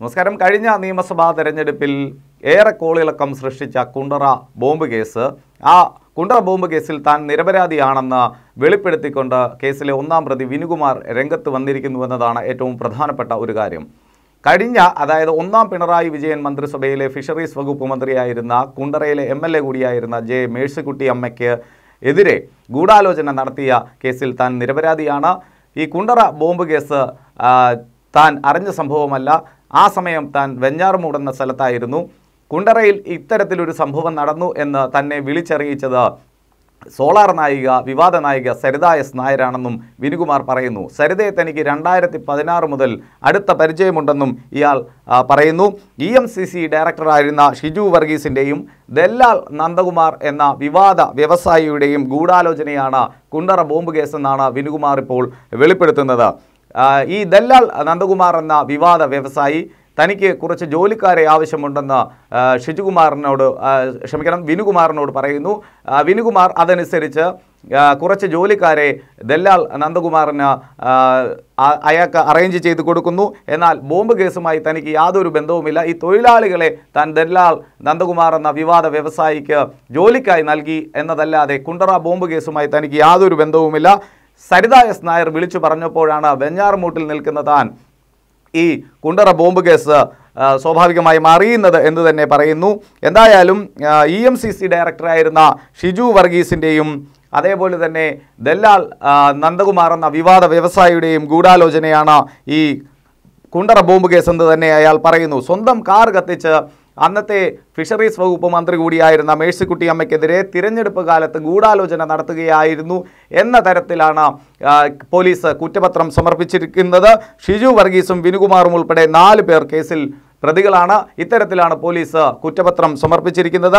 നമസ്കാരം കഴിഞ്ഞ നിയമസഭാ തെരഞ്ഞെടുപ്പിൽ ഏറെ കോളിളക്കം സൃഷ്ടിച്ച കുണ്ടറ ബോംബ് കേസ് ആ കുണ്ടറ ബോംബ് കേസിൽ താൻ നിരപരാധിയാണെന്ന് വെളിപ്പെടുത്തിക്കൊണ്ട് കേസിലെ ഒന്നാം പ്രതി വിനുകുമാർ രംഗത്ത് വന്നിരിക്കുന്നുവെന്നതാണ് ഏറ്റവും പ്രധാനപ്പെട്ട ഒരു കാര്യം കഴിഞ്ഞ അതായത് ഒന്നാം പിണറായി വിജയൻ മന്ത്രിസഭയിലെ ഫിഷറീസ് വകുപ്പ് മന്ത്രിയായിരുന്ന കുണ്ടറയിലെ എം എൽ എ കൂടിയായിരുന്ന ജെ മേഴ്സിക്കുട്ടി അമ്മയ്ക്ക് എതിരെ ഗൂഢാലോചന നടത്തിയ കേസിൽ താൻ നിരപരാധിയാണ് ഈ കുണ്ടറ ബോംബ് കേസ് താൻ അറിഞ്ഞ സംഭവമല്ല ആ സമയം താൻ വെഞ്ഞാറുമൂട് മൂടുന്ന സ്ഥലത്തായിരുന്നു കുണ്ടറയിൽ ഇത്തരത്തിലൊരു സംഭവം നടന്നു എന്ന് തന്നെ വിളിച്ചറിയിച്ചത് സോളാർ നായിക വിവാദ നായിക സരിത എസ് നായരാണെന്നും വിനുകുമാർ പറയുന്നു സരിതയെ തനിക്ക് രണ്ടായിരത്തി പതിനാറ് മുതൽ അടുത്ത പരിചയമുണ്ടെന്നും ഇയാൾ പറയുന്നു ഇ എം സി സി ഡയറക്ടറായിരുന്ന ഷിജു വർഗീസിൻ്റെയും ദല്ലാൽ നന്ദകുമാർ എന്ന വിവാദ വ്യവസായിയുടെയും ഗൂഢാലോചനയാണ് കുണ്ടറ ബോംബ് കേസെന്നാണ് വിനുകുമാർ ഇപ്പോൾ വെളിപ്പെടുത്തുന്നത് ഈ ദല്ലാൽ നന്ദകുമാർ എന്ന വിവാദ വ്യവസായി തനിക്ക് കുറച്ച് ജോലിക്കാരെ ആവശ്യമുണ്ടെന്ന് ഷിജുകുമാറിനോട് ക്ഷമിക്കണം വിനുകുമാറിനോട് പറയുന്നു വിനുകുമാർ അതനുസരിച്ച് കുറച്ച് ജോലിക്കാരെ ദല്ലാൽ നന്ദകുമാറിന് അയാൾക്ക് അറേഞ്ച് ചെയ്ത് കൊടുക്കുന്നു എന്നാൽ ബോംബ് കേസുമായി തനിക്ക് യാതൊരു ബന്ധവുമില്ല ഈ തൊഴിലാളികളെ താൻ ദല്ലാൽ നന്ദകുമാർ എന്ന വിവാദ വ്യവസായിക്ക് ജോലിക്കായി നൽകി എന്നതല്ലാതെ കുണ്ടറ ബോംബ് കേസുമായി തനിക്ക് യാതൊരു ബന്ധവുമില്ല സരിത എസ് നായർ വിളിച്ചു പറഞ്ഞപ്പോഴാണ് വെഞ്ഞാറുമൂട്ടിൽ നിൽക്കുന്ന താൻ ഈ കുണ്ടറ ബോംബ് കേസ് സ്വാഭാവികമായി മാറിയുന്നത് എന്ന് തന്നെ പറയുന്നു എന്തായാലും ഇ എം സി സി ഡയറക്ടറായിരുന്ന ഷിജു വർഗീസിൻ്റെയും അതേപോലെ തന്നെ ദല്ലാൽ നന്ദകുമാർ എന്ന വിവാദ വ്യവസായിയുടെയും ഗൂഢാലോചനയാണ് ഈ കുണ്ടറ ബോംബ് കേസ് എന്ന് തന്നെ അയാൾ പറയുന്നു സ്വന്തം കാർ കത്തിച്ച് അന്നത്തെ ഫിഷറീസ് വകുപ്പ് മന്ത്രി കൂടിയായിരുന്ന മേഴ്സിക്കുട്ടി അമ്മയ്ക്കെതിരെ തിരഞ്ഞെടുപ്പ് കാലത്ത് ഗൂഢാലോചന നടത്തുകയായിരുന്നു എന്ന തരത്തിലാണ് പോലീസ് കുറ്റപത്രം സമർപ്പിച്ചിരിക്കുന്നത് ഷിജു വർഗീസും വിനുകുമാറും ഉൾപ്പെടെ നാല് പേർ കേസിൽ പ്രതികളാണ് ഇത്തരത്തിലാണ് പോലീസ് കുറ്റപത്രം സമർപ്പിച്ചിരിക്കുന്നത്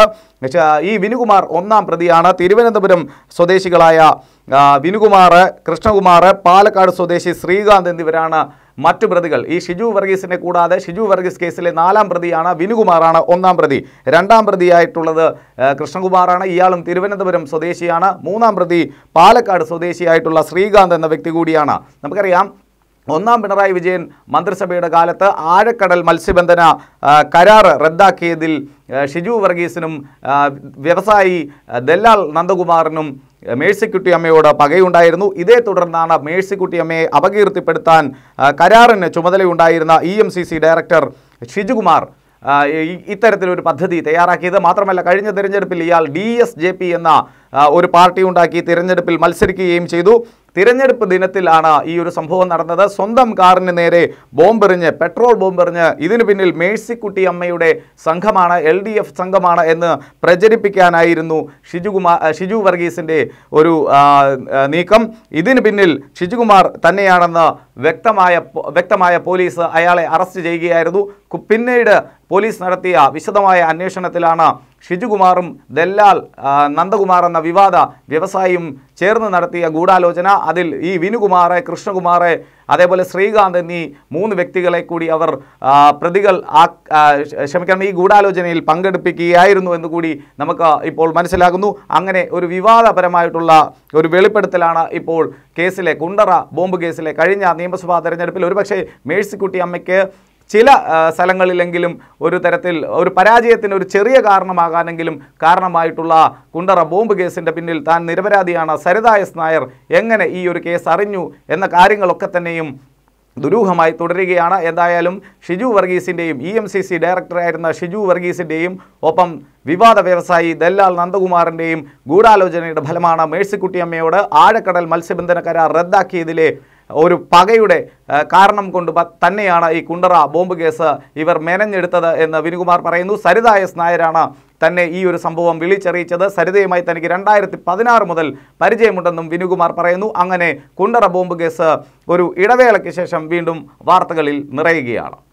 ഈ വിനുകുമാർ ഒന്നാം പ്രതിയാണ് തിരുവനന്തപുരം സ്വദേശികളായ വിനുകുമാർ കൃഷ്ണകുമാർ പാലക്കാട് സ്വദേശി ശ്രീകാന്ത് എന്നിവരാണ് മറ്റു പ്രതികൾ ഈ ഷിജു വർഗീസിനെ കൂടാതെ ഷിജു വർഗീസ് കേസിലെ നാലാം പ്രതിയാണ് വിനുകുമാറാണ് ഒന്നാം പ്രതി രണ്ടാം പ്രതിയായിട്ടുള്ളത് കൃഷ്ണകുമാറാണ് ഇയാളും തിരുവനന്തപുരം സ്വദേശിയാണ് മൂന്നാം പ്രതി പാലക്കാട് സ്വദേശിയായിട്ടുള്ള ശ്രീകാന്ത് എന്ന വ്യക്തി കൂടിയാണ് നമുക്കറിയാം ഒന്നാം പിണറായി വിജയൻ മന്ത്രിസഭയുടെ കാലത്ത് ആഴക്കടൽ മത്സ്യബന്ധന കരാർ റദ്ദാക്കിയതിൽ ഷിജു വർഗീസിനും വ്യവസായി ദല്ലാൽ നന്ദകുമാറിനും മേഴ്സിക്കുട്ടി അമ്മയോട് പകയുണ്ടായിരുന്നു ഇതേ തുടർന്നാണ് മേഴ്സിക്കുട്ടി അമ്മയെ അപകീർത്തിപ്പെടുത്താൻ കരാറിന് ചുമതലയുണ്ടായിരുന്ന E M C C director Shijukumar ഇത്തരത്തിലൊരു പദ്ധതി തയ്യാറാക്കിയത് മാത്രമല്ല കഴിഞ്ഞ തിരഞ്ഞെടുപ്പിൽ ഇയാൾ ഡി എസ് ജെ പി എന്ന ഒരു പാർട്ടി ഉണ്ടാക്കി തിരഞ്ഞെടുപ്പിൽ മത്സരിക്കുകയും ചെയ്തു തിരഞ്ഞെടുപ്പ് ദിനത്തിലാണ് ഈ ഒരു സംഭവം നടന്നത് സ്വന്തം കാറിന് നേരെ ബോംബെറിഞ്ഞ് പെട്രോൾ ബോംബെറിഞ്ഞ് ഇതിനു പിന്നിൽ മേഴ്സിക്കുട്ടി അമ്മയുടെ സംഘമാണ് എൽ ഡി എഫ് സംഘമാണ് എന്ന് പ്രചരിപ്പിക്കാനായിരുന്നു ഷിജുകുമാർ ഷിജു വർഗീസിൻ്റെ ഒരു നീക്കം ഇതിനു പിന്നിൽ ഷിജുകുമാർ തന്നെയാണെന്ന് വ്യക്തമായ വ്യക്തമായ പോലീസ് അയാളെ അറസ്റ്റ് ചെയ്യുകയായിരുന്നു പിന്നീട് പോലീസ് നടത്തിയ വിശദമായ അന്വേഷണത്തിലാണ് ഷിജുകുമാറും ദല്ലാൽ നന്ദകുമാർ എന്ന വിവാദ വ്യവസായിയും ചേർന്ന് നടത്തിയ ഗൂഢാലോചന അതിൽ ഈ വിനുകുമാറെ കൃഷ്ണകുമാറെ അതേപോലെ ശ്രീകാന്ത് എന്നീ മൂന്ന് വ്യക്തികളെ കൂടി അവർ പ്രതികൾ ആ ക്ഷമിക്കണം ഈ ഗൂഢാലോചനയിൽ പങ്കെടുപ്പിക്കുകയായിരുന്നു എന്ന് കൂടി നമുക്ക് ഇപ്പോൾ മനസ്സിലാകുന്നു അങ്ങനെ ഒരു വിവാദപരമായിട്ടുള്ള ഒരു വെളിപ്പെടുത്തലാണ് ഇപ്പോൾ കേസിലെ കുണ്ടറ ബോംബ് കേസിലെ കഴിഞ്ഞ നിയമസഭാ തെരഞ്ഞെടുപ്പിൽ ഒരുപക്ഷെ മേഴ്സിക്കുട്ടി അമ്മയ്ക്ക് ചില സ്ഥലങ്ങളിലെങ്കിലും ഒരു തരത്തിൽ ഒരു പരാജയത്തിന് ഒരു ചെറിയ കാരണമാകാനെങ്കിലും കാരണമായിട്ടുള്ള കുണ്ടറ ബോംബ് കേസിൻ്റെ പിന്നിൽ താൻ നിരപരാധിയാണ് സരിത എസ് നായർ എങ്ങനെ ഈ ഒരു കേസ് അറിഞ്ഞു എന്ന കാര്യങ്ങളൊക്കെ തന്നെയും ദുരൂഹമായി തുടരുകയാണ് എന്തായാലും ഷിജു വർഗീസിൻ്റെയും ഇ എം സി സി ഡയറക്ടറായിരുന്ന ഷിജു വർഗീസിൻ്റെയും ഒപ്പം വിവാദ വ്യവസായി ദല്ലാൽ നന്ദകുമാറിൻ്റെയും ഗൂഢാലോചനയുടെ ഫലമാണ് മേഴ്സിക്കുട്ടിയമ്മയോട് ആഴക്കടൽ മത്സ്യബന്ധന കരാർ റദ്ദാക്കിയതിലെ ഒരു പകയുടെ കാരണം കൊണ്ട് തന്നെയാണ് ഈ കുണ്ടറ ബോംബ് കേസ് ഇവർ മെനഞ്ഞെടുത്തത് എന്ന് വിനുകുമാർ പറയുന്നു സരിത എസ് നായരാണ് തന്നെ ഈ ഒരു സംഭവം വിളിച്ചറിയിച്ചത് സരിതയുമായി തനിക്ക് രണ്ടായിരത്തി പതിനാറ് മുതൽ പരിചയമുണ്ടെന്നും വിനുകുമാർ പറയുന്നു അങ്ങനെ കുണ്ടറ ബോംബ് കേസ് ഒരു ഇടവേളയ്ക്ക് ശേഷം വീണ്ടും വാർത്തകളിൽ നിറയുകയാണ്